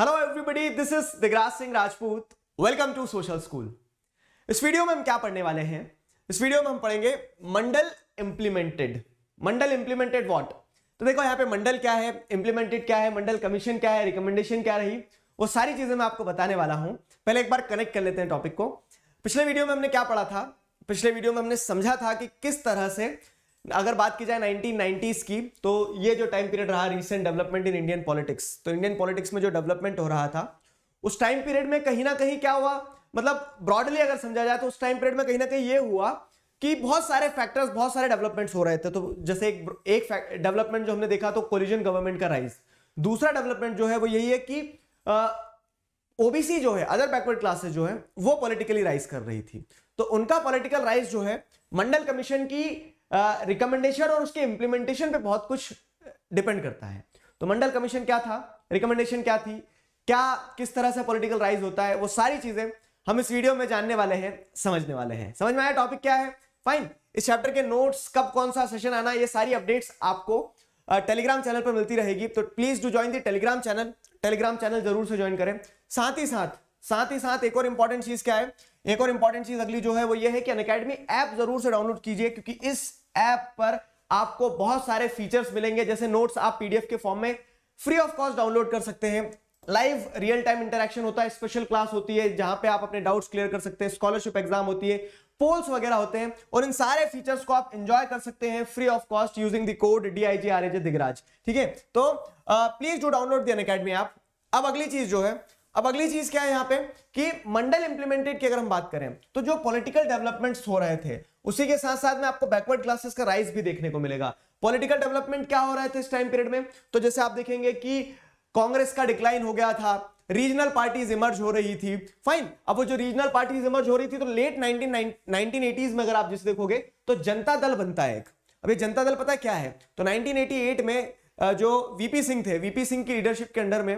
Hello everybody this is Digraj Singh Rajput welcome to social school इस video में हम क्या पढ़ने वाले हैं इस वीडियो में हम पढ़ेंगे Mandal implemented Mandal implemented what तो देखो यहाँ पे मंडल क्या है इम्प्लीमेंटेड क्या है मंडल कमीशन क्या है रिकमेंडेशन क्या रही वो सारी चीजें मैं आपको बताने वाला हूँ पहले एक बार कनेक्ट कर लेते हैं टॉपिक को पिछले वीडियो में हमने क्या पढ़ा था पिछले वीडियो में हमने समझा था कि किस तरह से अगर बात की जाए 1990s की तो ये जो टाइम पीरियड रहा recent development in Indian politics तो इंडियन पॉलिटिक्स में जो डेवलपमेंट हो रहा था उस टाइम पीरियड में कहीं ना कहीं क्या हुआ मतलब ब्रॉडली अगर समझा जाए तो उस टाइम पीरियड में कहीं ना कहीं ये हुआ कि बहुत सारे फैक्टर्स बहुत सारे डेवलपमेंट्स हो रहे थे तो जैसे एक एक डेवलपमेंट जो हमने देखा तो कोलिजन गवर्नमेंट का राइज दूसरा डेवलपमेंट जो है वो यही है कि ओबीसी जो है अदर बैकवर्ड क्लासेस जो है वो पॉलिटिकली राइज कर रही थी तो उनका पॉलिटिकल राइज जो है मंडल कमीशन की रिकमेंडेशन और उसके इंप्लीमेंटेशन पे बहुत कुछ डिपेंड करता है तो मंडल कमीशन क्या था रिकमेंडेशन क्या थी क्या किस तरह से पॉलिटिकल राइज होता है वो सारी चीजें हम इस वीडियो में जानने वाले हैं समझने वाले हैं समझ में आया टॉपिक क्या है फाइन इस चैप्टर के नोट्स कब कौन सा सेशन आना ये सारी अपडेट्स आपको टेलीग्राम चैनल पर मिलती रहेगी तो please do join the Telegram channel Telegram channel जरूर से ज्वाइन करें साथ ही साथ साथ ही साथ एक और इंपॉर्टेंट चीज क्या है एक और इंपॉर्टेंट चीज अगली जो है वो ये है कि अन ऐप जरूर से डाउनलोड कीजिए क्योंकि इस ऐप पर आपको बहुत सारे फीचर्स मिलेंगे जैसे नोट्स आप पीडीएफ के फॉर्म में फ्री ऑफ कॉस्ट डाउनलोड कर सकते हैं लाइव रियल टाइम इंटरेक्शन होता है स्पेशल क्लास होती है जहां पे आप अपने डाउट्स क्लियर कर सकते हैं स्कॉलरशिप एग्जाम होती है पोल्स वगैरह होते हैं और इन सारे फीचर्स को आप एंजॉय कर सकते हैं free of cost using the code D I G R A J Digraj ठीक है तो please do download the Unacademy app अब अगली चीज जो है अब अगली चीज क्या है यहाँ पे कि मंडल इंप्लीमेंटेड की अगर हम बात करें तो जो पॉलिटिकल डेवलपमेंट्स हो रहे थे उसी के साथ साथ में आपको बैकवर्ड क्लासेस का राइज भी देखने को मिलेगा पॉलिटिकल डेवलपमेंट क्या हो रहा था इस टाइम पीरियड में तो जैसे आप देखेंगे कि कांग्रेस का डिक्लाइन हो गया था रीजनल पार्टीज इमर्ज हो रही थी फाइन अब वो जो रीजनल पार्टीज इमर्ज हो रही थी तो लेट नाइनटीन एटीज में अगर आप जिसे देखोगे तो जनता दल बनता है एक अब ये जनता दल पता क्या है तो 1988 में जो वीपी सिंह थे वीपी सिंह की लीडरशिप के अंडर में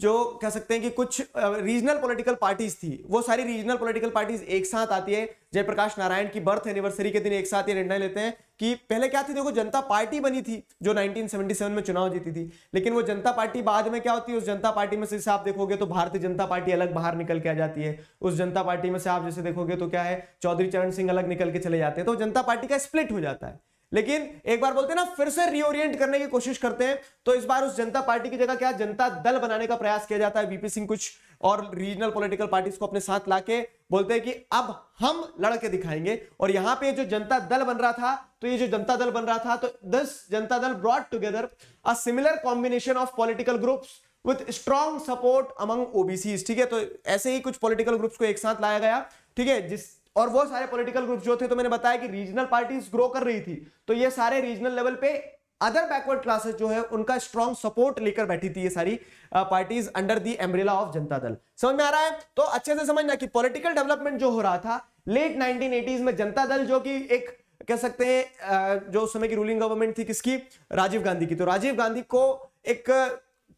जो कह सकते हैं कि कुछ रीजनल पॉलिटिकल पार्टीज थी वो सारी रीजनल पॉलिटिकल पार्टीज एक साथ आती है जयप्रकाश नारायण की बर्थ एनिवर्सरी के दिन एक साथ ये निर्णय लेते हैं कि पहले क्या थी देखो जनता पार्टी बनी थी जो 1977 में चुनाव जीती थी लेकिन वो जनता पार्टी बाद में क्या होती है उस जनता पार्टी में से आप देखोगे तो भारतीय जनता पार्टी अलग बाहर निकल के आ जाती है उस जनता पार्टी में से आप जैसे देखोगे तो क्या है चौधरी चरण सिंह अलग निकल के चले जाते हैं तो जनता पार्टी का स्प्लिट हो जाता है लेकिन एक बार बोलते हैं ना फिर से रिओरियंट करने की कोशिश करते हैं तो इस बार उस जनता पार्टी की जगह क्या जनता दल बनाने का प्रयास किया जाता है बीपी सिंह कुछ और रीजनल पॉलिटिकल पार्टीज को अपने साथ लाके बोलते हैं कि अब हम लड़के दिखाएंगे और यहां पे जो जनता दल बन रहा था तो ये जो जनता दल बन रहा था तो this Janata Dal brought together a similar combination of political groups with strong support among OBC ठीक है तो ऐसे ही कुछ पॉलिटिकल ग्रुप्स को एक साथ लाया गया ठीक है जिस और वो सारे पॉलिटिकल ग्रुप जो थे तो मैंने बताया कि रीजनल पार्टीज ग्रो कर रही थी तो ये सारे रीजनल लेवल पे अदर बैकवर्ड क्लासेस जो है उनका स्ट्रॉन्ग सपोर्ट लेकर बैठी थी ये सारी parties under the umbrella of Janata Dal समझ में आ रहा है तो अच्छे से समझना कि पॉलिटिकल डेवलपमेंट जो हो रहा था लेट नाइनटीन में जनता दल जो कि एक कह सकते हैं जो उस समय की रूलिंग गवर्नमेंट थी किसकी राजीव गांधी की तो राजीव गांधी को एक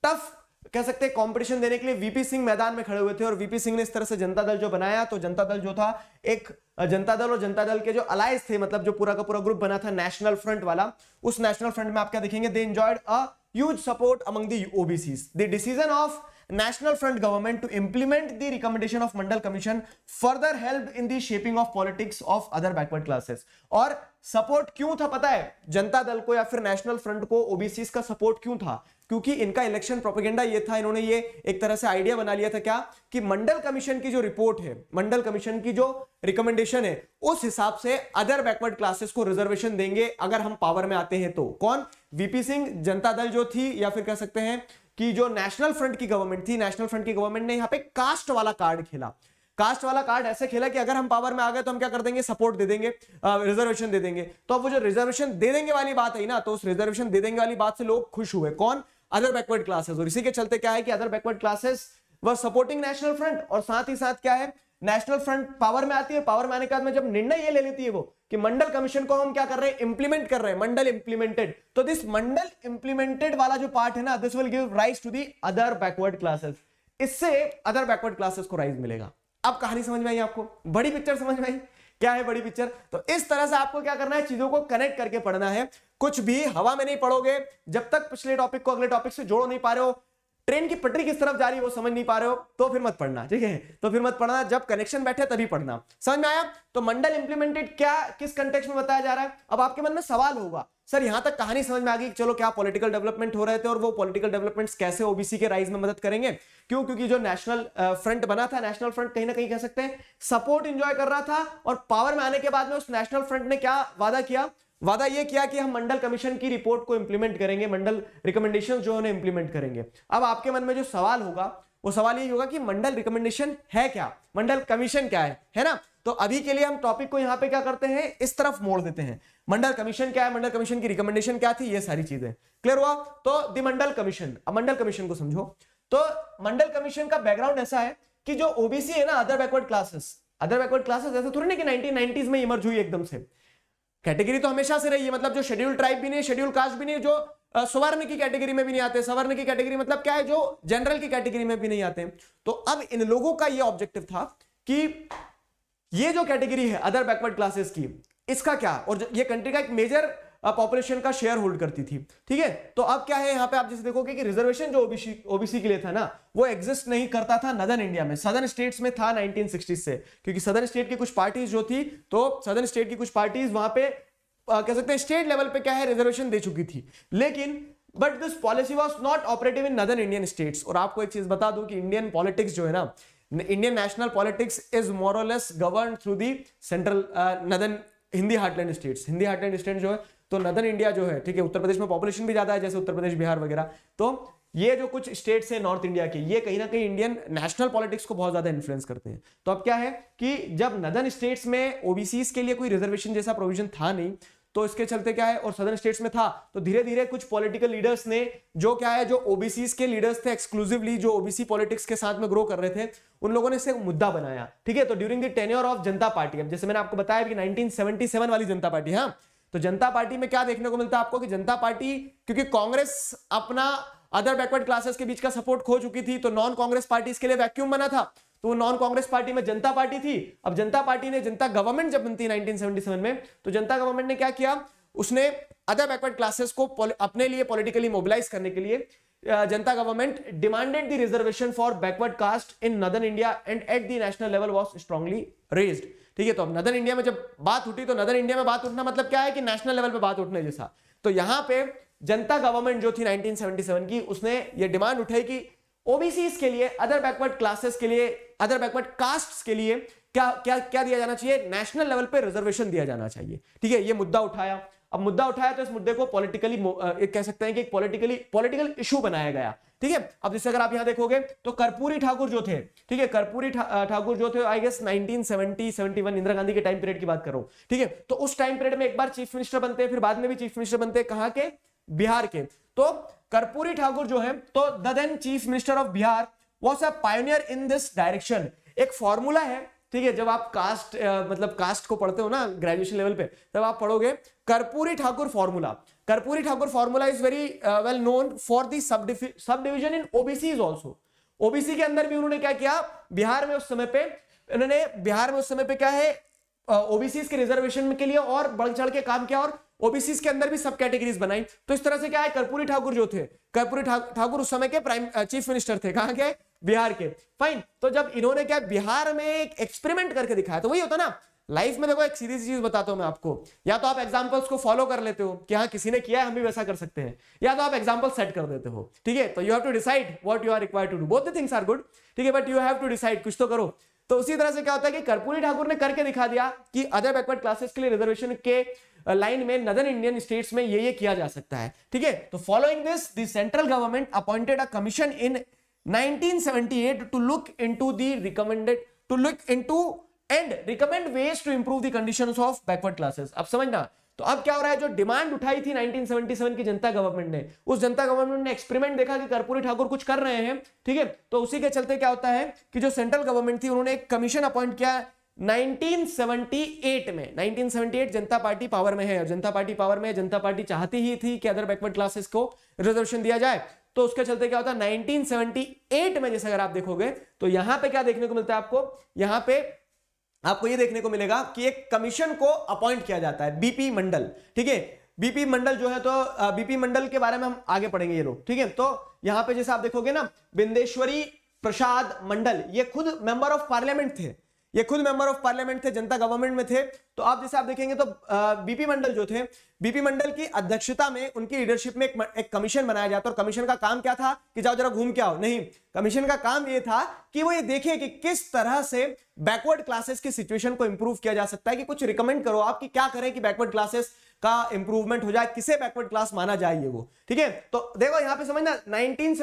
टफ कह सकते हैं कंपटीशन देने के लिए वीपी सिंह मैदान में खड़े हुए थे और वीपी सिंह ने इस तरह से जनता दल जो बनाया तो जनता दल जो था एक जनता दल और जनता दल के जो अलायस थे मतलब जो पूरा का पूरा ग्रुप बना था नेशनल फ्रंट वाला उस नेशनल फ्रंट में आप क्या देखेंगे they enjoyed as support among the OBC the decision of National Front government to implement the recommendation of Mandal commission further help in the shaping of politics of other backward classes और support क्यों था पता है जनता दल को या फिर National Front को OBC का सपोर्ट क्यों था क्योंकि इनका इलेक्शन प्रोपेगेंडा ये था इन्होंने ये एक तरह से आइडिया बना लिया था क्या कि मंडल कमीशन की जो रिपोर्ट है मंडल कमीशन की जो रिकमेंडेशन है उस हिसाब से अदर बैकवर्ड क्लासेस को रिजर्वेशन देंगे अगर हम पावर में आते हैं तो कौन वीपी सिंह जनता दल जो थी या फिर कह सकते हैं कि जो नेशनल फ्रंट की गवर्नमेंट थी नेशनल फ्रंट की गवर्नमेंट ने यहाँ पे कास्ट वाला कार्ड खेला कास्ट वाला कार्ड ऐसे खेला कि अगर हम पावर में आ गए तो हम क्या कर देंगे सपोर्ट दे देंगे रिजर्वेशन दे देंगे तो अब वो जो रिजर्वेशन दे देंगे वाली बात है ना तो उस रिजर्वेशन दे देंगे वाली बात से लोग खुश हुए कौन अदर बैकवर्ड क्लासेस और इसी के चलते क्या है कि अदर बैकवर्ड क्लासेस वह सपोर्टिंग नेशनल फ्रंट और साथ ही साथ क्या है नेशनल फ्रंट पावर में आती है पावर में आने के बाद में जब निर्णय ये ले लेती है वो कि मंडल कमीशन को हम क्या कर रहे हैं इंप्लीमेंट कर रहे हैं मंडल इंप्लीमेंटेड तो दिस मंडल इंप्लीमेंटेड वाला जो पार्ट है ना this will give rise to the other backward classes इससे अदर बैकवर्ड क्लासेस को राइज मिलेगा अब कहानी समझ में आई आपको बड़ी पिक्चर समझ में आई क्या है बड़ी पिक्चर तो इस तरह से आपको क्या करना है चीजों को कनेक्ट करके पढ़ना है कुछ भी हवा में नहीं पढ़ोगे जब तक पिछले टॉपिक को अगले टॉपिक से जोड़ नहीं पा रहे हो ट्रेन की पटरी किस तरफ जा रही है वो समझ नहीं पा रहे हो तो फिर मत पढ़ना ठीक है तो फिर मत पढ़ना जब कनेक्शन बैठे तभी पढ़ना समझ में आया तो मंडल इंप्लीमेंटेड क्या किस कंटेक्स में बताया जा रहा है अब आपके मन में सवाल होगा सर यहां तक कहानी समझ में आ गई चलो क्या पॉलिटिकल डेवलपमेंट हो रहे थे और वो पॉलिटिकल डेवलपमेंट्स कैसे ओबीसी के राइज में मदद करेंगे क्यों क्योंकि जो नेशनल फ्रंट बना था नेशनल फ्रंट कहीं ना कहीं कह सकते हैं सपोर्ट इंजॉय कर रहा था और पावर में आने के बाद में उस नेशनल फ्रंट ने क्या वादा किया वादा यह किया कि हम मंडल कमीशन की रिपोर्ट को इंप्लीमेंट करेंगे मंडल रिकमेंडेशन जो है इंप्लीमेंट करेंगे अब आपके मन में जो सवाल होगा वो सवाल ये होगा कि मंडल रिकमेंडेशन है क्या मंडल कमीशन क्या है है ना तो अभी के लिए हम टॉपिक को यहाँ पे क्या करते हैं इस तरफ मोड़ देते हैं मंडल कमीशन क्या है मंडल कमीशन की रिकमेंडेशन क्या थी ये सारी चीजें क्लियर हुआ तो दी मंडल कमीशन अब मंडल कमीशन को समझो तो मंडल कमीशन का बैकग्राउंड ऐसा है कि जो ओबीसी है ना other backward classes other backward classes ऐसे थोड़ी ना कि नाइनटीन में इमर्ज हुई एकदम से कैटेगरी तो हमेशा से रही है मतलब जो शेड्यूल ट्राइब भी नहीं शेड्यूल कास्ट भी नहीं जो सवर्ण की कैटेगरी में भी नहीं आते सवर्ण की कैटेगरी मतलब क्या है जो जनरल की कैटेगरी में भी नहीं आते तो अब इन लोगों का ये ऑब्जेक्टिव था कि ये जो कैटेगरी है अदर बैकवर्ड क्लासेस की इसका क्या और ये कंट्री का एक मेजर पॉपुलेशन का शेयर होल्ड करती थी ठीक है तो अब क्या है यहाँ पे आप जैसे देखोगे कि रिजर्वेशन जो ओबीसी ओबीसी के लिए था ना वो एग्जिस्ट नहीं करता था नदर इंडिया में सदर स्टेट्स में था 1960 से क्योंकि सदर स्टेट की कुछ पार्टीज जो थी तो सदर स्टेट की कुछ पार्टीज वहां पे आ, कह सकते हैं स्टेट लेवल पे क्या है रिजर्वेशन दे चुकी थी लेकिन but this policy was not operative in northern Indian states और आपको एक चीज बता दू कि इंडियन पॉलिटिक्स जो है ना Indian national politics is more less govern through the central northern Hindi heartland states Hindi heartland state जो है तो नदर इंडिया जो है ठीक है उत्तर प्रदेश में पॉपुलेशन भी ज़्यादा है जैसे उत्तर प्रदेश बिहार वगैरह तो ये जो कुछ स्टेट्स हैं नॉर्थ इंडिया के ये कहीं ना कहीं इंडियन नेशनल पॉलिटिक्स को बहुत ज्यादा इन्फ्लुएंस करते हैं तो अब क्या है कि जब नदन स्टेट्स में ओबीसीज के लिए कोई रिजर्वेशन जैसा प्रोविजन था नहीं तो इसके चलते क्या है और सदर स्टेट्स में था तो धीरे धीरे कुछ पॉलिटिकल लीडर्स ने जो क्या है जो ओबीसीज के लीडर्स थे एक्सक्लूसिवली जो ओबीसी पॉलिटिक्स के साथ में ग्रो कर रहे थे उन लोगों ने इसे मुद्दा बनाया ठीक है तो during the tenure of Janata party अब जैसे मैंने आपको बताया कि 1977 वाली जनता पार्टी हाँ तो जनता पार्टी में क्या देखने को मिलता है आपको कि जनता पार्टी क्योंकि कांग्रेस अपना अदर बैकवर्ड क्लासेस के बीच का सपोर्ट खो चुकी थी तो नॉन कांग्रेस पार्टी इसके लिए वैक्यूम बना था तो नॉन कांग्रेस पार्टी में जनता पार्टी थी अब जनता पार्टी ने जनता गवर्नमेंट जब बनती 1977 में तो जनता गवर्नमेंट ने क्या किया उसने अदर बैकवर्ड क्लासेस को अपने लिए पॉलिटिकली मोबिलाइज करने के लिए Janata government demanded the reservation for backward caste in northern India and at the national level was strongly raised ठीक है तो अब नदर इंडिया में जब बात उठी तो नदर इंडिया में बात उठना मतलब क्या है कि नेशनल लेवल पर बात उठने जैसा तो यहां पर जनता गवर्नमेंट जो थी 1977 की उसने ये डिमांड उठाई कि ओबीसी के लिए अदर बैकवर्ड क्लासेस के लिए अदर बैकवर्ड कास्ट के लिए क्या क्या क्या दिया जाना चाहिए नेशनल लेवल पे रिजर्वेशन दिया जाना चाहिए ठीक है ये मुद्दा उठाया अब मुद्दा उठाया तो इस मुद्दे को पॉलिटिकली कह सकते हैं कि एक पॉलिटिकली पॉलिटिकल इशू बनाया गया ठीक है अब जैसे अगर आप यहां देखोगे तो कर्पूरी ठाकुर जो थे ठीक है कर्पूरी ठाकुर जो थे आई गेस 1970 71 इंदिरा गांधी के टाइम पीरियड की बात कर रहा हूं ठीक है तो उस टाइम पीरियड में एक बार चीफ मिनिस्टर बनते हैं फिर बाद में भी चीफ मिनिस्टर बनते हैं कहां के बिहार के तो कर्पूरी ठाकुर जो तो है तो the then chief minister of Bihar was a pioneer in this direction एक फॉर्मूला है ठीक है जब आप कास्ट आ, मतलब कास्ट को पढ़ते हो ना ग्रेजुएशन लेवल पे तब आप पढ़ोगे Karpoori Thakur formula Karpoori Thakur formula is very well known for the sub subdivision in OBC is also OBC के अंदर भी उन्होंने क्या किया बिहार में उस समय पे उन्होंने बिहार में उस समय पे क्या है ओबीसी के रिजर्वेशन के लिए और बढ़ चढ़ के काम किया और ओबीसी के अंदर भी सब कैटेगरीज बनाई तो इस तरह से क्या है कर्पूरी ठाकुर जो थे कर्पूरी ठाकुर उस समय के प्राइम चीफ मिनिस्टर थे कहा क्या बिहार के फाइन तो जब इन्होंने क्या बिहार में एक एक्सपेरिमेंट करके दिखाया तो वही होता ना लाइफ में देखो एक सीधी सी चीज बताता हूं मैं आपको या तो आप एग्जांपल्स को फॉलो कर लेते हो कि हाँ किसी ने किया है हम भी वैसा कर सकते हैं या तो आप एग्जांपल सेट कर देते हो ठीक है तो you have to decide what you are required to do both the things are good ठीक है but you have to decide कुछ तो करो तो उसी तरह से क्या होता है कि कर्पूरी ठाकुर ने करके दिखा दिया कि अदर बैकवर्ड क्लासेस के लिए रिजर्वेशन के लाइन में नदर इंडियन स्टेट्स में ये ये किया जा सकता है ठीक है तो following this the central government appointed a commission in 1978 to look into the recommended to look into and recommend ways to improve the conditions of backward classes ab samajhna तो अब क्या हो रहा है जो डिमांड उठाई थी 1977 की जनता गवर्नमेंट ने उस जनता गवर्नमेंट ने एक्सपेरिमेंट देखा कि कर्पूरी ठाकुर कुछ कर रहे हैं ठीक है तो उसी के चलते क्या होता है कि जो सेंट्रल गवर्नमेंट थी उन्होंने एक कमीशन अपॉइंट किया 1978 में 1978 जनता पार्टी पावर में है और जनता पार्टी पावर में जनता पार्टी चाहती ही थी कि अदर बैकवर्ड क्लासेस को रिजर्वेशन दिया जाए तो उसके चलते क्या होता है 1978 में जैसे अगर आप देखोगे तो यहां पे क्या देखने को मिलता है आपको यहां पे आपको ये देखने को मिलेगा कि एक कमीशन को अपॉइंट किया जाता है बीपी मंडल ठीक है बीपी मंडल जो है तो बीपी मंडल के बारे में हम आगे पढ़ेंगे ये लोग ठीक है तो यहां पे जैसे आप देखोगे ना बिंदेश्वरी प्रसाद मंडल ये खुद मेंबर ऑफ पार्लियामेंट थे ये खुद मेंबर ऑफ पार्लियामेंट थे जनता गवर्नमेंट में थे तो आप जैसे आप देखेंगे तो बीपी मंडल जो थे बीपी मंडल की अध्यक्षता में उनकी लीडरशिप में एक, एक कमीशन बनाया जाता और कमीशन का काम क्या था कि जाओ जरा घूम के आओ नहीं कमीशन का काम ये था कि वो ये देखे कि किस तरह से बैकवर्ड क्लासेस की सिचुएशन को इंप्रूव किया जा सकता है कि कुछ रिकमेंड करो आप कि क्या करें कि बैकवर्ड क्लासेस का इंप्रूवमेंट हो जाए किसे बैकवर्ड क्लास माना जाए वो ठीक है तो देखो यहाँ पे समझना नाइनटीन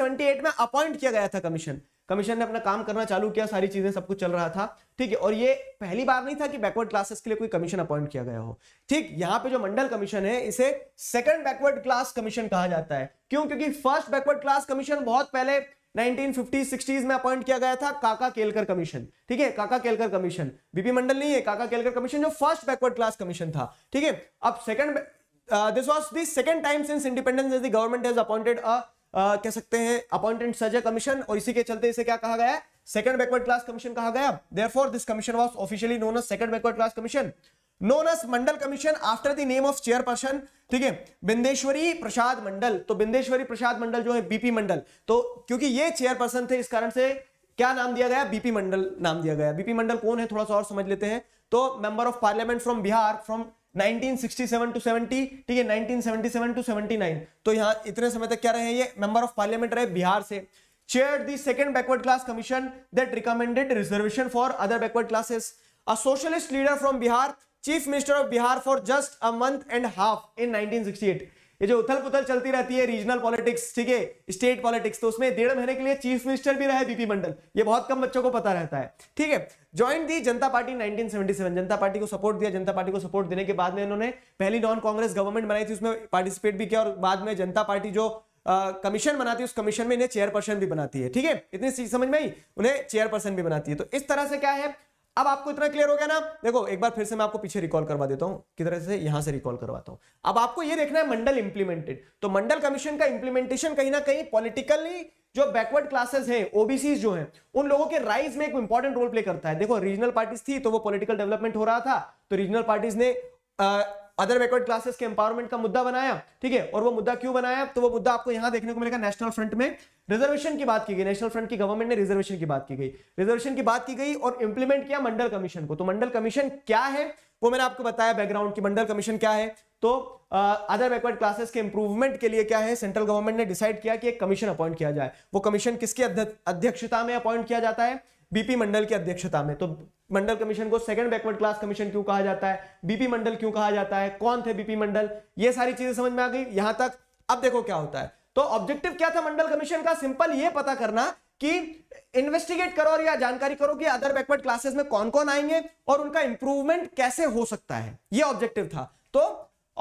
में अपॉइंट किया गया था कमीशन कमीशन ने अपना काम करना चालू किया सारी चीजें सब कुछ चल रहा था ठीक है और ये पहली बार नहीं था कि बैकवर्ड क्लासेस के लिए कोई कमीशन अपॉइंट किया गया हो ठीक यहाँ पे जो मंडल कमीशन है इसे सेकंड बैकवर्ड क्लास कमीशन कहा जाता है क्यों क्योंकि फर्स्ट बैकवर्ड क्लास कमीशन बहुत पहले 1950s 60s में अपॉइंट किया गया था काका केलकर कमीशन ठीक है काका केलकर कमीशन बीपी मंडल नहीं है काका केलकर कमीशन जो फर्स्ट बैकवर्ड क्लास कमीशन था ठीक है अब second this was the second time since independence as government has appointed a कह सकते हैं अपॉइंटेड सर्जर कमीशन और इसी के चलते इसे क्या कहा गया सेकंड बैकवर्ड क्लास कमीशन कहा गया therefore this commission was officially known as second backward class commission known as Mandal commission after the name of chairperson ठीक है बिंदेश्वरी प्रसाद मंडल तो बिंदेश्वरी प्रसाद मंडल जो है बीपी मंडल तो क्योंकि ये चेयरपर्सन थे इस कारण से क्या नाम दिया गया बीपी मंडल नाम दिया गया बीपी मंडल कौन है थोड़ा सा और समझ लेते हैं तो member of parliament from Bihar from 1967 to 70 ठीक है 1977 टू 79 तो इतने समय तक क्या रहे ये मेंबर ऑफ पार्लियामेंट रहे बिहार से chair the second backward class commission that recommended reservation for other backward classes a socialist leader from Bihar chief minister of Bihar for just a month and half in 1968 ये जो उथल पुथल चलती रहती है रीजनल पॉलिटिक्स ठीक है स्टेट पॉलिटिक्स तो उसमें डेढ़ महीने के लिए चीफ मिनिस्टर भी रहे बीपी मंडल ये बहुत कम बच्चों को पता रहता है ठीक है ज्वाइन दी जनता पार्टी 1977 जनता पार्टी को सपोर्ट दिया जनता पार्टी को सपोर्ट देने के बाद में इन्होंने पहली नॉन कांग्रेस गवर्नमेंट बनाई थी उसमें पार्टिसिपेट भी किया और बाद में जनता पार्टी जो कमीशन बनाती है उस कमीशन में इन्हें चेयरपर्सन भी बनाती है ठीक है इतनी चीज समझ में आई उन्हें चेयरपर्सन भी बनाती है तो इस तरह से क्या है अब आपको इतना क्लियर हो गया ना देखो एक बार फिर से मैं आपको पीछे रिकॉल करवा देता हूं कि तरह से यहां से रिकॉल करवाता हूं अब आपको ये देखना है मंडल इंप्लीमेंटेड तो मंडल कमीशन का इंप्लीमेंटेशन कहीं ना कहीं पॉलिटिकली जो बैकवर्ड क्लासेस हैं ओबीसी जो हैं उन लोगों के राइज में एक इंपॉर्टेंट रोल प्ले करता है देखो रीजनल पार्टीज थी तो वो पॉलिटिकल डेवलपमेंट हो रहा था तो रीजनल पार्टीज ने आ, अदर बैकवर्ड क्लासेस के एम्पावरमेंट का मुद्दा बनाया ठीक है और वो मुद्दा क्यों बनाया तो वो मुद्दा आपको यहां देखने को मिलेगा नेशनल फ्रंट में रिजर्वेशन की बात की गई नेशनल फ्रंट की गवर्नमेंट ने रिजर्वेशन की बात की गई रिजर्वेशन की बात की गई और इंप्लीमेंट किया मंडल कमीशन को तो मंडल कमीशन क्या है वो मैंने आपको बताया बैकग्राउंड की मंडल कमीशन क्या है तो अदर बैकवर्ड क्लासेस के इंप्रूवमेंट के लिए क्या है सेंट्रल गवर्नमेंट ने डिसाइड किया कि एक कमीशन अपॉइंट किया जाए वो कमीशन किसकी अध्यक्षता में अपॉइंट किया जाता है बीपी मंडल की अध्यक्षता में तो मंडल कमीशन को सेकंड बैकवर्ड क्लास कमीशन क्यों कहा जाता है बीपी मंडल क्यों कहा जाता है कौन थे बीपी मंडल ये सारी चीजें समझ में आ गई यहां तक अब देखो क्या होता है तो ऑब्जेक्टिव क्या था मंडल कमीशन का सिंपल ये पता करना कि इन्वेस्टिगेट करो और या जानकारी करो कि अदर बैकवर्ड क्लासेस में कौन कौन आएंगे और उनका इंप्रूवमेंट कैसे हो सकता है यह ऑब्जेक्टिव था तो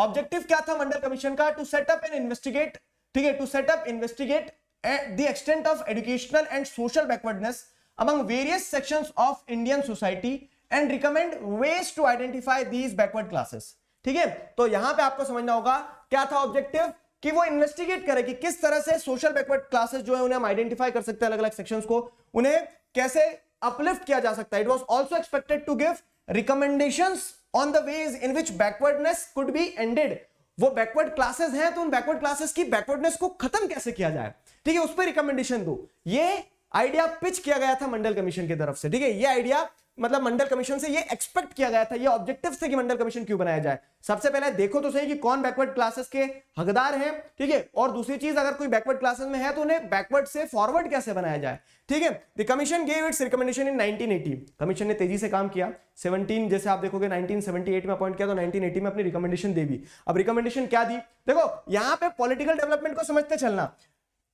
ऑब्जेक्टिव क्या था मंडल कमीशन का टू सेटअप एंड इन्वेस्टिगेट ठीक है to set up investigate at the extent of educational and social backwardness among various sections of Indian society and recommend ways to identify these backward classes. ठीक है तो यहां पे आपको समझना होगा क्या था ऑब्जेक्टिव कि वो इन्वेस्टिगेट करे कि किस तरह से सोशल बैकवर्ड क्लासेस जो है उन्हें हम आइडेंटिफाई कर सकते हैं अलग अलग सेक्शंस को उन्हें कैसे अपलिफ्ट किया जा सकता है it was also expected to give recommendations on the ways in which backwardness could be ended वो बैकवर्ड क्लासेस हैं तो उन बैकवर्ड क्लासेस की बैकवर्डनेस को खत्म कैसे किया जाए ठीक है उस पर रिकमेंडेशन दो ये आइडिया पिच किया गया था मंडल कमीशन की तरफ से ठीक है ये आइडिया मतलब मंडल कमीशन से ये एक्सपेक्ट किया गया था ये ऑब्जेक्टिव थे कि मंडल कमीशन क्यों बनाया जाए सबसे पहले देखो तो सही कि कौन बैकवर्ड क्लासेस के हकदार हैं ठीक है और दूसरी चीज अगर कोई बैकवर्ड क्लासेस में है तो उन्हें बैकवर्ड से फॉरवर्ड कैसे बनाया जाए ठीक है the commission gave its recommendation in 1980 commission ने तेजी से काम किया 17 जैसे आप देखोगे 1978 में अपॉइंट किया तो 1980 में अपनी रिकमेंडेशन दे दी अब रिकमेंडेशन क्या दी देखो यहां पे पॉलिटिकल डेवलपमेंट को समझते चलना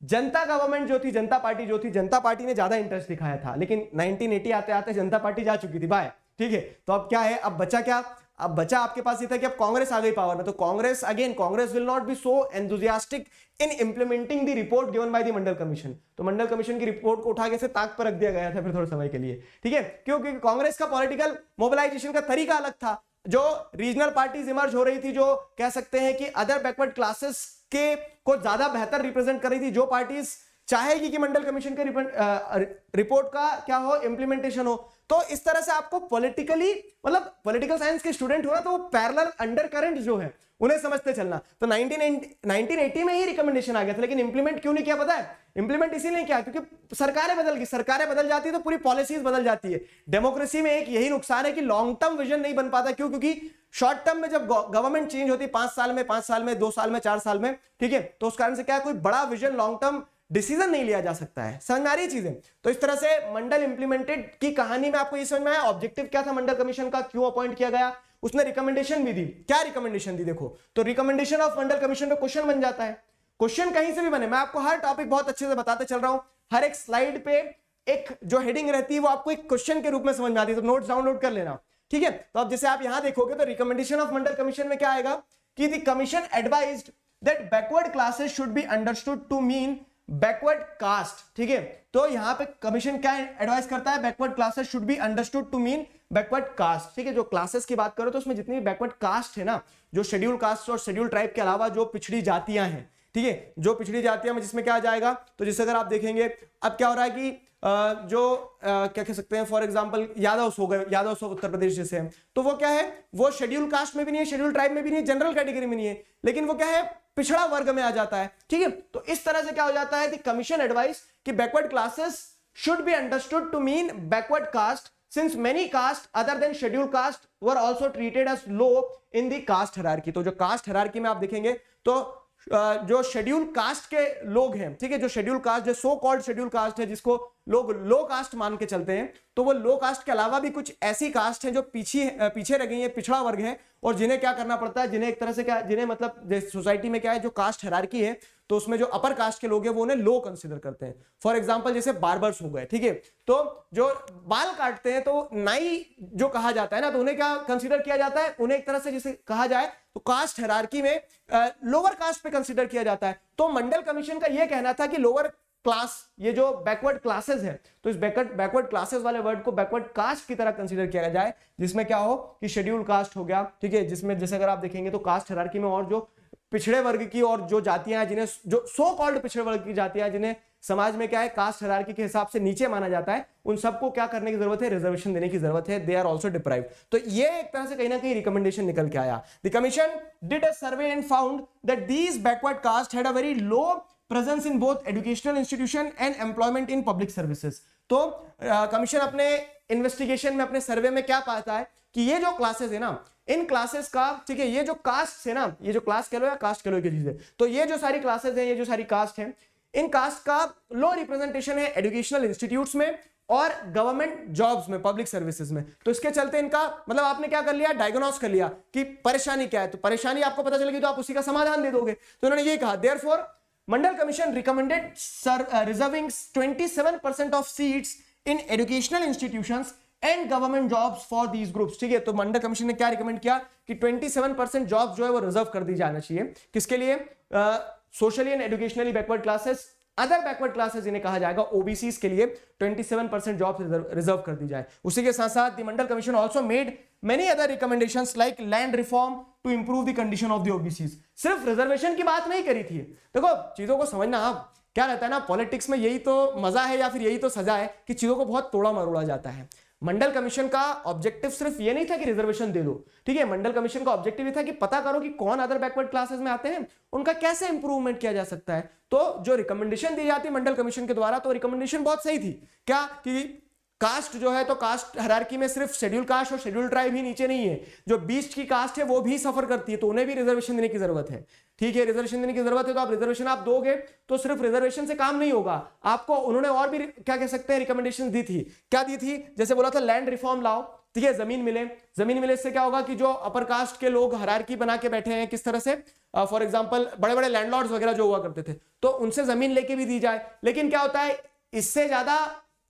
जनता गवर्नमेंट जो थी जनता पार्टी जो थी जनता पार्टी ने ज्यादा इंटरेस्ट दिखाया था लेकिन 1980 आते आते जनता पार्टी जा चुकी थी बाय ठीक है तो अब क्या है अब बचा क्या अब बचा आपके पास ये था कि अब कांग्रेस आ गई पावर में तो Congress again Congress will not be so enthusiastic in implementing the report given by the Mandal commission तो मंडल कमीशन की रिपोर्ट को उठा के से ताक पर रख दिया गया था फिर थोड़े समय के लिए ठीक है क्योंकि कांग्रेस का पॉलिटिकल मोबिलाइजेशन का तरीका अलग था जो रीजनल पार्टीज इमर्ज हो रही थी जो कह सकते हैं कि अदर बैकवर्ड क्लासेस के को ज्यादा बेहतर रिप्रेजेंट कर रही थी जो पार्टीज चाहेगी कि मंडल कमीशन के रिपोर्ट का क्या हो इंप्लीमेंटेशन हो तो इस तरह से आपको पॉलिटिकली मतलब पॉलिटिकल साइंस के स्टूडेंट हो ना तो पैरल अंडर करंट जो है उन्हें समझते चलना तो 1980 में ही रिकमेंडेशन आ गया था लेकिन इंप्लीमेंट क्यों नहीं किया पता है इंप्लीमेंट इसीलिए किया क्योंकि सरकारें बदल गई सरकारें बदल जाती है तो पूरी पॉलिसीज बदल जाती है डेमोक्रेसी में एक यही नुकसान है कि लॉन्ग टर्म विजन नहीं बन पाता क्यों क्योंकि शॉर्ट टर्म में जब गवर्नमेंट चेंज होती है पांच साल में पांच साल में दो साल में चार साल में ठीक है तो उस कारण से क्या कोई बड़ा विजन लॉन्ग टर्म डिसीजन नहीं लिया जा सकता है समझ में आ रही चीजें तो इस तरह से मंडल इंप्लीमेंटेड की कहानी में आपको ये समझ में आया ऑब्जेक्टिव क्या था मंडल कमीशन का क्यों अपॉइंट किया गया उसने रिकमेंडेशन भी दी क्या रिकमेंडेशन दी देखो तो रिकमेंडेशन ऑफ मंडल कमीशन पे क्वेश्चन बन जाता है क्वेश्चन कहीं से भी बने मैं आपको हर टॉपिक बहुत अच्छे से बताते चल रहा हूं हर एक स्लाइड पे एक जो हेडिंग रहती है वो आपको एक क्वेश्चन के रूप में समझ में आती है तो नोट्स डाउनलोड कर लेना ठीक है तो अब जैसे आप यहां देखोगे तो रिकमेंडेशन ऑफ मंडल कमीशन में क्या आएगा कि the commission advise that backward classes should be understood to mean backward caste ठीक है तो यहां पे कमीशन क्या एडवाइस करता है backward classes should be understood to mean backward caste ठीक है जो क्लासेस की बात करो तो उसमें जितनी भी बैकवर्ड कास्ट है ना जो शेड्यूल कास्ट और शेड्यूल ट्राइब के अलावा जो पिछड़ी जातियां हैं ठीक है जो पिछड़ी जातियां में जिसमें क्या आ जाएगा तो जिससे अगर आप देखेंगे अब क्या हो रहा है कि जो क्या कह सकते हैं फॉर एग्जाम्पल यादव हो गए यादव हो उत्तर प्रदेश जैसे हैं तो वो क्या है वो शेड्यूल कास्ट में भी नहीं है शेड्यूल ट्राइब में भी नहीं है जनरल कैटेगरी में नहीं है लेकिन वो क्या है पिछड़ा वर्ग में आ जाता है ठीक है तो इस तरह से क्या हो जाता है कि कमीशन एडवाइस कि backward classes should be understood to mean backward caste since many castes other than scheduled caste were also treated as low in the caste hierarchy तो जो caste hierarchy में आप देखेंगे तो जो शेड्यूल कास्ट के लोग हैं ठीक है जो शेड्यूल कास्ट जो सो कॉल्ड शेड्यूल कास्ट है जिसको लोग लो कास्ट मान के चलते हैं तो वो लो कास्ट के अलावा भी कुछ ऐसी कास्ट है जो पीछे पीछे रह गई है पिछड़ा वर्ग है और जिन्हें क्या करना पड़ता है जिन्हें एक तरह से क्या जिन्हें मतलब सोसाइटी में क्या है जो कास्ट हरारकी है तो उसमें जो अपर कास्ट के लोग हैं वो उन्हें लो कंसिडर करते हैं फॉर एग्जाम्पल जैसे बार्बर्स हो गए ठीक है तो जो बाल काटते हैं तो नाई जो कहा जाता है ना तो उन्हें क्या कंसिडर किया जाता है उन्हें एक तरह से जैसे कहा जाए तो कास्ट हेरारकी में लोअर कास्ट पे कंसिडर किया जाता है तो मंडल कमीशन का यह कहना था कि लोअर क्लास ये जो बैकवर्ड क्लासेस है तो इस बैकवर्ड बैकवर्ड क्लासेस वाले वर्ड को बैकवर्ड कास्ट की तरह कंसीडर किया जाए जिसमें क्या हो कि शेड्यूल कास्ट हो गया ठीक है जिसमें जैसे अगर आप देखेंगे तो कास्ट हरारकी में और जो पिछड़े वर्ग की और जो जातियां जिन्हें जो सो कॉल्ड पिछड़े वर्ग की जातियां जिन्हें समाज में क्या है कास्ट हजार के हिसाब से नीचे माना जाता है उन सबको क्या करने की जरूरत है रिजर्वेशन देने की जरूरत है दे आर ऑल्सो डिप्राइव तो ये एक तरह से कहीं ना कहीं रिकमेंडेशन निकल के आया the commission did a survey and found that these backward caste had a very low presence in both educational institution and employment in public services तो कमीशन uh, अपने इन्वेस्टिगेशन में अपने सर्वे में क्या पाता है कि ये जो क्लासेस है ना इन क्लासेस का ठीक है ये जो कास्ट है ना ये जो क्लास कह लो या कास्ट कह लो की चीज है तो ये जो सारी क्लासेस हैं ये जो सारी कास्ट हैं इन कास्ट का लो रिप्रेजेंटेशन है एजुकेशनल इंस्टीट्यूट्स में और गवर्नमेंट जॉब्स में पब्लिक सर्विसेज में तो इसके चलते इनका मतलब आपने क्या कर लिया डायग्नोस कर लिया कि परेशानी क्या है तो परेशानी आपको पता चलेगी तो आप उसी का समाधान दे दोगे तो उन्होंने ये कहा therefore Mandal commission recommended reserving 27% of seats in educational institutions and government jobs for these groups ठीक है तो मंडल कमीशन ने क्या रिकमेंड किया कि 27 परसेंट जॉब जो है वो रिजर्व कर दी जाना चाहिए किसके लिए socially and educationally backward classes other backward classes जिन्हें कहा जाएगा ओबीसी के लिए 27 परसेंट जॉब रिजर्व कर दी जाए उसी के साथ साथ Mandal commission also made many other recommendation like land reform to improve the condition of the OBC सिर्फ रिजर्वेशन की बात नहीं करी थी देखो चीजों को समझना आप क्या रहता है ना पॉलिटिक्स में यही तो मजा है या फिर यही तो सजा है कि चीजों को बहुत तोड़ा मरोड़ा जाता है मंडल कमीशन का ऑब्जेक्टिव सिर्फ ये नहीं था कि रिजर्वेशन दे दो ठीक है मंडल कमीशन का ऑब्जेक्टिव ये था कि पता करो कि कौन अदर बैकवर्ड क्लासेस में आते हैं उनका कैसे इंप्रूवमेंट किया जा सकता है तो जो रिकमेंडेशन दी जाती है मंडल कमीशन के द्वारा तो रिकमेंडेशन बहुत सही थी क्या कि कास्ट जो है तो कास्ट हरारकी में सिर्फ शेड्यूल कास्ट और शेड्यूल ट्राइब ही नीचे नहीं है जो बीस्ट की कास्ट है वो भी सफर करती है तो उन्हें भी रिजर्वेशन देने की जरूरत है ठीक है रिजर्वेशन देने की जरूरत है तो आप रिजर्वेशन आप दोगे तो सिर्फ रिजर्वेशन से काम नहीं होगा आपको उन्होंने और भी क्या कह सकते हैं रिकमेंडेशन दी थी क्या दी थी जैसे बोला था लैंड रिफॉर्म लाओ ठीक है जमीन मिले जमीन मिले इससे क्या होगा कि जो अपर कास्ट के लोग हरारकी बना के बैठे हैं किस तरह से फॉर एग्जाम्पल बड़े बड़े लैंडलॉर्ड्स वगैरह जो हुआ करते थे तो उनसे जमीन लेके भी दी जाए लेकिन क्या होता है इससे ज्यादा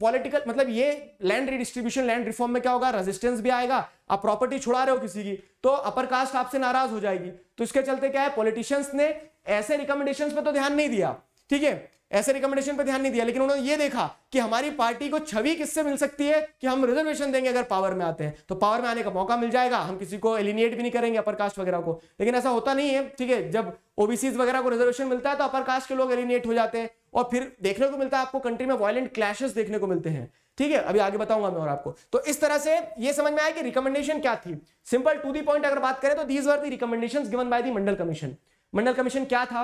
पॉलिटिकल मतलब ये लैंड रिडिस्ट्रीब्यूशन लैंड रिफॉर्म में क्या होगा रेजिस्टेंस भी आएगा आप प्रॉपर्टी छुड़ा रहे हो किसी की तो अपर कास्ट आपसे नाराज हो जाएगी तो इसके चलते क्या है पॉलिटिशियंस ने ऐसे रिकमेंडेशन पर तो ध्यान नहीं दिया ठीक है ऐसे रिकमेंडेशन पर ध्यान नहीं दिया लेकिन उन्होंने ये देखा कि हमारी पार्टी को छवि किससे मिल सकती है कि हम रिजर्वेशन देंगे अगर पावर में आते हैं तो पावर में आने का मौका मिल जाएगा हम किसी को एलिनिएट भी नहीं करेंगे अपर कास्ट वगैरह को लेकिन ऐसा होता नहीं है ठीक है जब ओबीसी वगैरह को रिजर्वेशन मिलता है तो अपर कास्ट के लोग एलिनिएट हो जाते हैं और फिर देखने को मिलता है आपको कंट्री में वायलेंट क्लैशेस देखने को मिलते हैं ठीक है अभी आगे बताऊंगा मैं और आपको तो इस तरह से ये समझ में आया कि रिकमेंडेशन क्या थी सिंपल टू दी पॉइंट अगर बात करें तो these were the recommendation given by the Mandal commission Mandal commission क्या था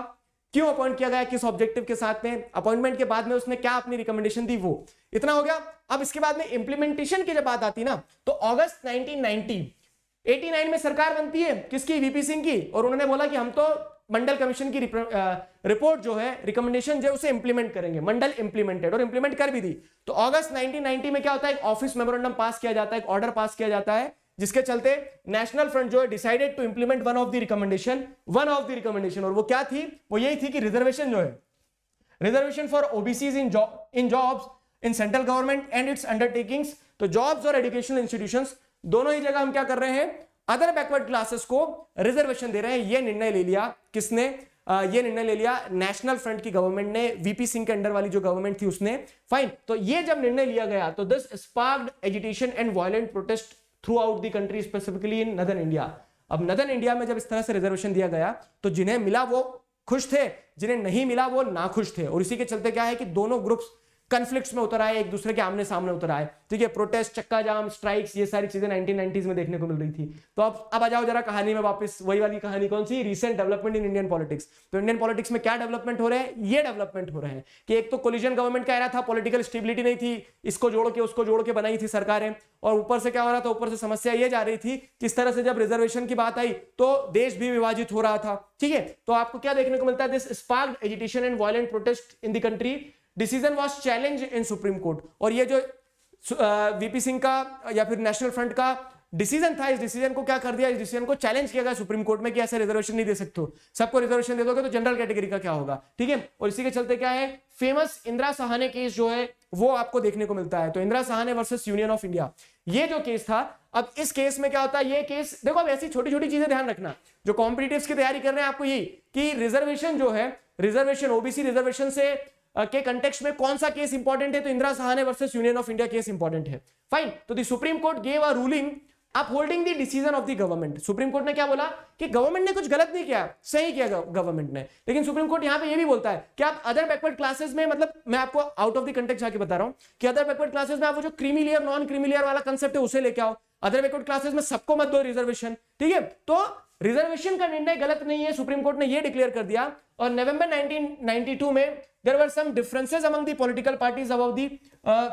क्यों अपॉइंट किया गया किस ऑब्जेक्टिव के साथ में अपॉइंटमेंट के बाद में उसने क्या अपनी रिकमेंडेशन दी वो इतना हो गया अब इसके बाद में इंप्लीमेंटेशन की जब बात आती ना तो ऑगस्ट 1990 89 में सरकार बनती है किसकी वीपी सिंह की और उन्होंने बोला कि हम तो मंडल कमीशन की रिपोर्ट जो है रिकमेंडेशन जो है उसे इंप्लीमेंट करेंगे मंडल इंप्लीमेंटेड और इंप्लीमेंट कर भी दी तो अगस्त 1990 में क्या होता है एक ऑफिस मेमोरेंडम पास किया जाता है एक ऑर्डर पास किया जाता है जिसके चलते नेशनल फ्रंट जो है decided to implement one of the recommendation one of the recommendation और वो क्या थी वो यही थी कि रिजर्वेशन जो है reservation for OBC in in jobs in central government and its undertakings तो जॉब्स और एजुकेशनल इंस्टीट्यूशन दोनों ही जगह हम क्या कर रहे हैं अदर बैकवर्ड क्लासेस को रिजर्वेशन दे रहे हैं यह निर्णय ले लिया किसने ये निर्णय ले लिया नेशनल फ्रंट की गवर्नमेंट ने वीपी सिंह के अंडर वाली जो गवर्नमेंट थी उसने फाइन तो ये जब निर्णय लिया गया तो this sparked agitation and violent protest throughout the country specifically in northern India अब नदर इंडिया में जब इस तरह से रिजर्वेशन दिया गया तो जिन्हें मिला वो खुश थे जिन्हें नहीं मिला वो नाखुश थे और इसी के चलते क्या है कि दोनों ग्रुप्स कन्फ्लिक्ट में उतर आए एक दूसरे के आमने सामने उतर आए ठीक है प्रोटेस्ट चक्का जाम स्ट्राइक्स ये सारी चीजें 1990s में देखने को मिल रही थी तो अब अब आ जाओ जरा कहानी में वापस वही वाली कहानी कौन सी recent development in Indian politics तो इंडियन पॉलिटिक्स में क्या डेवलपमेंट हो रहे हैं ये डेवलपमेंट हो रहे हैं कि एक तो कोलिजन गवर्नमेंट का रहा था पोलिटिकल स्टेबिलिटी नहीं थी इसको जोड़ के उसको जोड़ के बनाई थी सरकारें और ऊपर से क्या हो रहा था ऊपर से समस्या ये जा रही थी किस तरह से जब रिजर्वेशन की बात आई तो देश भी विभाजित हो रहा था ठीक है तो आपको क्या देखने को मिलता है this spark agitation and violent protest in the country decision was challenge in supreme court और ये जो वीपी सिंह का या फिर नेशनल फ्रंट का डिसीजन था इस डिसीजन को क्या कर दिया इस डिसीजन को चैलेंज किया गया सुप्रीम कोर्ट में कि ऐसे रिजर्वेशन नहीं दे सकते हो सबको रिजर्वेशन दे दोगे तो जनरल कैटेगरी का क्या होगा ठीक है और इसी के चलते क्या है फेमस इंदिरा सहाने केस जो है वो आपको देखने को मिलता है तो Indira Sawhney versus union of India ये जो केस था अब इस केस में क्या होता है ये केस देखो अब ऐसी छोटी छोटी चीजें ध्यान रखना जो कॉम्पिटेटिव की तैयारी कर रहे हैं आपको यही कि रिजर्वेशन जो है रिजर्वेशन ओबीसी रिजर्वेशन से के कंटेक्स में कौन सा केस इंपॉर्टेंट है तो Indira Sawhney versus union of India case important है फाइन तो the supreme court gave a ruling holding the decision of the government supreme court ने क्या बोला कि गवर्नमेंट ने कुछ गलत नहीं किया सही किया गवर्नमेंट ने लेकिन सुप्रीम कोर्ट यहां पे ये भी बोलता है कि आप अदर बैकवर्ड क्लासेस में मतलब मैं आपको आउट ऑफ द कंटेक्स्ट जाके बता रहा हूं कि अदर बैकवर्ड क्लासेस में आप वो जो creamy layer non creamy layer वाला कांसेप्ट है उसे लेके आओ अदर बैकवर्ड क्लासेस में सबको मत दो रिजर्वेशन ठीक है तो रिजर्वेशन का निर्णय गलत नहीं है सुप्रीम कोर्ट ने ये डिक्लेयर कर दिया और नवंबर 1992 में there were some differences among the political parties about the uh,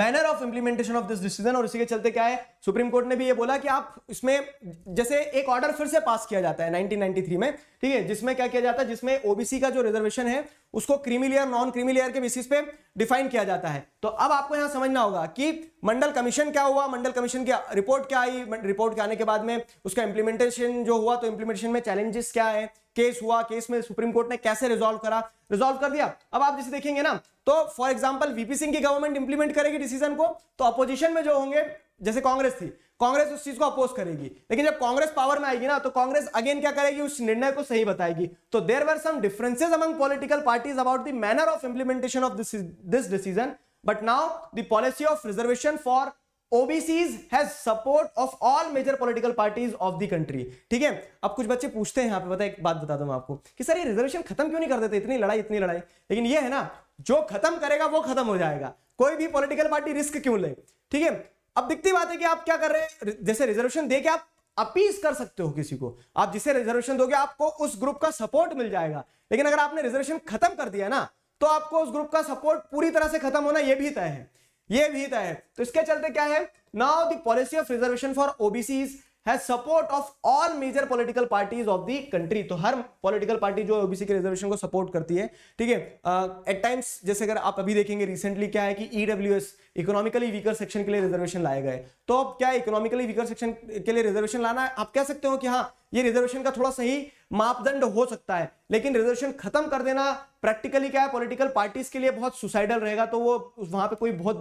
manner of implementation of this decision और इसी के चलते क्या है सुप्रीम कोर्ट ने भी ये बोला कि आप इसमें जैसे एक ऑर्डर फिर से पास किया जाता है 1993 में ठीक है जिसमें क्या किया जाता है जिसमें ओबीसी का जो रिजर्वेशन है उसको क्रीमी नॉन क्रीमी के बेसिस पे डिफाइन किया जाता है तो अब आपको यहां समझना होगा कि मंडल कमीशन क्या हुआ मंडल कमीशन की रिपोर्ट क्या आई रिपोर्ट के आने के बाद में उसका इंप्लीमेंटेशन जो हुआ तो इंप्लीमेंटेशन में चैलेंजेस क्या है केस हुआ केस में सुप्रीम कोर्ट ने कैसे रिजोल्व करा रिजोल्व कर दिया अब आप जैसे देखेंगे ना तो फॉर एग्जाम्पल वीपी सिंह की गवर्नमेंट इंप्लीमेंट करेगी डिसीजन को तो अपोजिशन में जो होंगे जैसे कांग्रेस थी कांग्रेस उस चीज को अपोज करेगी लेकिन जब कांग्रेस पावर में आएगी ना तो कांग्रेस अगेन क्या करेगी उस निर्णय को सही बताएगी तो there were some differences among political parties about the manner of implementation of this decision but now the policy of reservation for OBCs has support of all major political parties of the country ठीक है अब कुछ बच्चे पूछते हैं यहाँ पे पता एक बात बता दूं आपको कि सर ये रिजर्वेशन खत्म क्यों नहीं कर देते इतनी लड़ाई इतनी लड़ाई लेकिन ये है ना जो खत्म करेगा वो खत्म हो जाएगा कोई भी पॉलिटिकल पार्टी रिस्क क्यों ले ठीक है अब दिखती बात है कि आप क्या कर रहे हैं जैसे रिजर्वेशन दे के आप अपीज कर सकते हो किसी को आप जिसे रिजर्वेशन दोगे आपको उस ग्रुप का सपोर्ट मिल जाएगा लेकिन अगर आपने रिजर्वेशन खत्म कर दिया ना तो आपको उस ग्रुप का सपोर्ट पूरी तरह से खत्म होना यह भी तय है ये भी तय है तो इसके चलते क्या है now the policy of reservation for OBC has support of all major political parties of the country तो हर पॉलिटिकल पार्टी जो ओबीसी के रिजर्वेशन को सपोर्ट करती है ठीक है एट टाइम्स जैसे अगर आप अभी देखेंगे रिसेंटली क्या है कि E W S economically weaker section के लिए रिजर्वेशन लाए गए तो अब क्या इकोनॉमिकली वीकर सेक्शन के लिए रिजर्वेशन लाना है आप कह सकते हो कि हाँ ये रिजर्वेशन का थोड़ा सही मापदंड हो सकता है लेकिन रिजर्वेशन खत्म कर देना प्रैक्टिकली क्या है पॉलिटिकल पार्टीज के लिए बहुत सुसाइडल रहेगा तो वो वहां पे कोई बहुत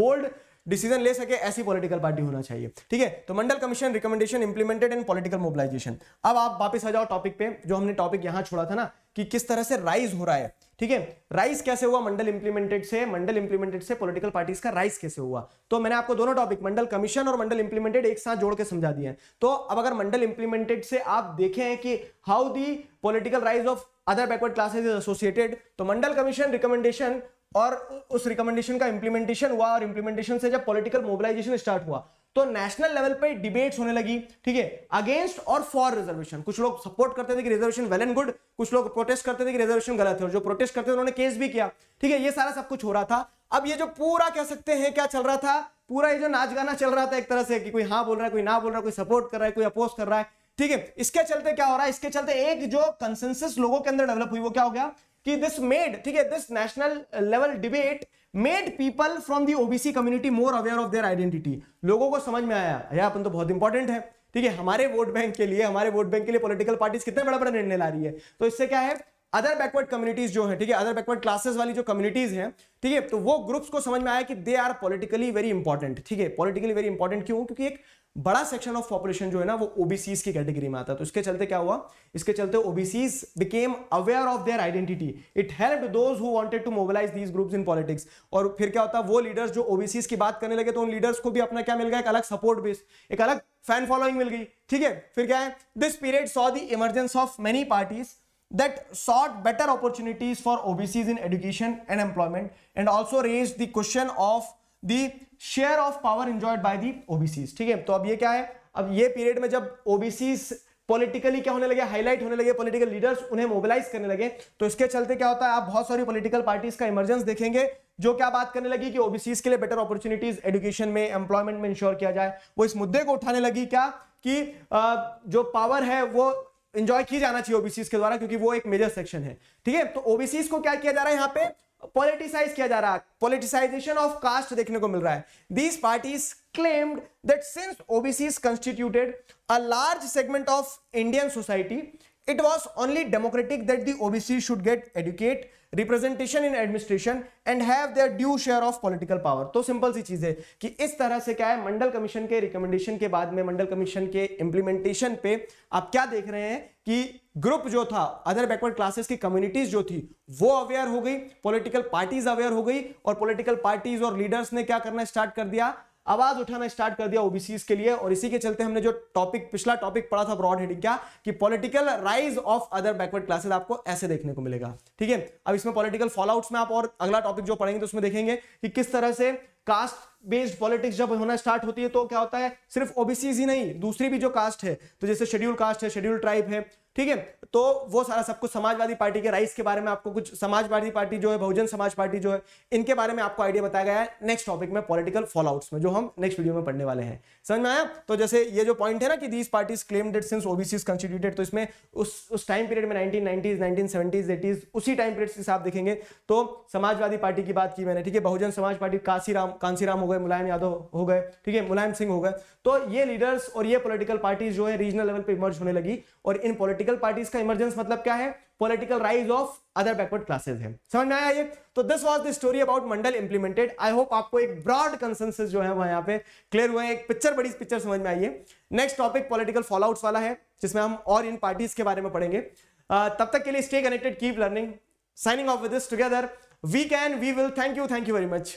बोल्ड डिसीजन ले सके ऐसी पॉलिटिकल पार्टी होना चाहिए ठीक है तो Mandal commission recommendation implemented and political mobilisation अब आप वापस आ जाओ टॉपिक पे जो हमने टॉपिक यहां छोड़ा था ना कि किस तरह से राइज हो रहा है ठीक है राइज कैसे हुआ मंडल इंप्लीमेंटेड से मंडल इंप्लीमेंटेड से पॉलिटिकल पार्टीज का राइज कैसे हुआ तो मैंने आपको दोनों टॉपिक मंडल कमीशन और मंडल इंप्लीमेंटेड एक साथ जोड़ के समझा दिए हैं तो अब अगर मंडल इंप्लीमेंटेड से आप देखें कि how the political rise of other backward classes is associated तो मंडल कमीशन रिकमेंडेशन और उस रिकमेंडेशन का इंप्लीमेंटेशन हुआ और इंप्लीमेंटेशन से जब पॉलिटिकल मोबिलाइजेशन स्टार्ट हुआ तो नेशनल लेवल पे डिबेट्स होने लगी ठीक है अगेंस्ट और फॉर रिजर्वेशन कुछ लोग सपोर्ट करते थे कि रिजर्वेशन वेल एंड गुड कुछ लोग प्रोटेस्ट करते थे कि रिजर्वेशन गलत है और जो प्रोटेस्ट करते थे उन्होंने केस भी किया ठीक है ये सारा सब कुछ हो रहा था अब ये जो पूरा कह सकते हैं क्या चल रहा था पूरा ये जो नाच गाना चल रहा था एक तरह से कि कोई हाँ बोल रहा है कोई ना बोल रहा है कोई सपोर्ट कर रहा है कोई अपोज कर रहा है ठीक है इसके चलते क्या हो रहा है इसके चलते एक जो कंसेंसस लोगों के अंदर डेवलप हुई वो क्या हो गया कि दिस मेड ठीक है this national level debate made people from the OBC community more aware of their identity लोगों को समझ में आया यह अपन तो बहुत इंपॉर्टेंट है ठीक है हमारे वोट बैंक के लिए हमारे वोट बैंक के लिए पॉलिटिकल पार्टीज कितने बड़ा बड़ा निर्णय ला रही है तो इससे क्या है अदर बैकवर्ड कम्युनिटीज जो है ठीक है अदर बैकवर्ड क्लासेस वाली जो कम्युनिटीज हैं ठीक है तो वो ग्रुप्स को समझ में आया कि they are politically very important ठीक है पॉलिटिकली वेरी इंपॉर्टेंट क्यों क्योंकि एक बड़ा सेक्शन ऑफ पॉपुलेशन जो है ना वो ओबीसीज की कैटेगरी में आता है तो इसके चलते क्या हुआ इसके चलते OBCs became aware of their identity it help those who wanted to mobilise these groups in politics और फिर क्या होता है वो लीडर्स जो ओबीसीज की बात करने लगे तो उन लीडर्स को भी अपना क्या मिल गया एक अलग सपोर्ट बेस एक अलग फैन फॉलोइंग मिल गई ठीक है फिर क्या है this period saw the emergence of many parties that sought better opportunities for OBCs in education and employment and also raise the question of the share of power enjoyed by the OBCs ठीक है तो अब ये क्या है अब ये period में जब ओबीसीज पॉलिटिकली क्या होने लगे हाईलाइट होने लगे पॉलिटिकल लीडर्स उन्हें मोबिलाइज करने लगे तो इसके चलते क्या होता है आप बहुत सारी पॉलिटिकल पार्टीज का इमरजेंस देखेंगे जो क्या बात करने लगी कि ओबीसीज के लिए बेटर अपॉर्चुनिटीज एजुकेशन में एम्प्लॉयमेंट में इंश्योर किया जाए वो इस मुद्दे को उठाने लगी क्या कि जो पावर है वो इंजॉय की जाना चाहिए ओबीसीज के द्वारा क्योंकि वो एक मेजर सेक्शन है ठीक है तो ओबीसीज को क्या किया जा रहा है यहाँ पे पॉलिटिसाइज किया जा रहा है पॉलिटिसाइजेशन ऑफ कास्ट देखने को मिल रहा है these parties claimed that since OBC constituted a large segment of Indian society it was only democratic that the OBC should get educate, representation in administration and have their due share of political power. तो simple सी चीज है कि इस तरह से क्या है मंडल कमीशन के रिकमेंडेशन के बाद में मंडल कमीशन के इम्प्लीमेंटेशन पे आप क्या देख रहे हैं कि ग्रुप जो था अदर बैकवर्ड क्लासेस की कम्युनिटीज जो थी वो अवेयर हो गई पॉलिटिकल पार्टीज अवेयर हो गई और पॉलिटिकल पार्टीज और लीडर्स ने क्या करना स्टार्ट कर दिया आवाज उठाना स्टार्ट कर दिया ओबीसी के लिए और इसी के चलते हमने जो टॉपिक पिछला टॉपिक पढ़ा था ब्रॉड हेडिंग क्या कि political rise of other backward classes आपको ऐसे देखने को मिलेगा ठीक है अब इसमें पॉलिटिकल फॉलोआउट्स में आप और अगला टॉपिक जो पढ़ेंगे तो उसमें देखेंगे कि किस तरह से कास्ट बेस्ड पॉलिटिक्स जब होना स्टार्ट होती है तो क्या होता है सिर्फ ओबीसी ही नहीं दूसरी भी जो कास्ट है तो जैसे शेड्यूल कास्ट है शेड्यूल ट्राइब है ठीक है तो वो सारा सब कुछ समाजवादी पार्टी के राइस के बारे में आपको कुछ समाजवादी पार्टी जो है बहुजन समाज पार्टी जो है इनके बारे में आपको आइडिया बताया गया है नेक्स्ट टॉपिक में पॉलिटिकल फॉलोआउट्स में जो हम नेक्स्ट वीडियो में पढ़ने वाले हैं समझ में आया तो जैसे ये जो पॉइंट है ना कि these parties claim that since OBC constituted तो इसमें उस उस टाइम पीरियड में नाइनटीन नाइनटीन सेवेंटीज उसी टाइम पीरियड से आप देखेंगे तो समाजवादी पार्टी की बात की मैंने ठीक है बहुजन समाज पार्टी काशीराम कांसीराम हो गए मुलायम यादव हो गए ठीक है मुलायम सिंह हो गए तो ये लीडर्स और ये पॉलिटिकल पार्टीज जो है रीजनल लेवल पे इमर्ज होने लगी और इन पॉलिटिकल पार्टीज का इमर्जेंस मतलब क्या है political rise of other backward classes है समझ में आया ये तो this was the story about Mandal implemented I hope आपको एक ब्रॉड कंसेंसस जो है वह यहाँ पे क्लियर हुआ है एक पिक्चर बड़ी पिक्चर समझ में आई है नेक्स्ट टॉपिक पॉलिटिकल फॉलोआउट्स वाला है जिसमें हम और इन पार्टीज के बारे में पढ़ेंगे uh, तब तक के लिए stay connected keep learning signing off with this together we can we will thank you thank you very much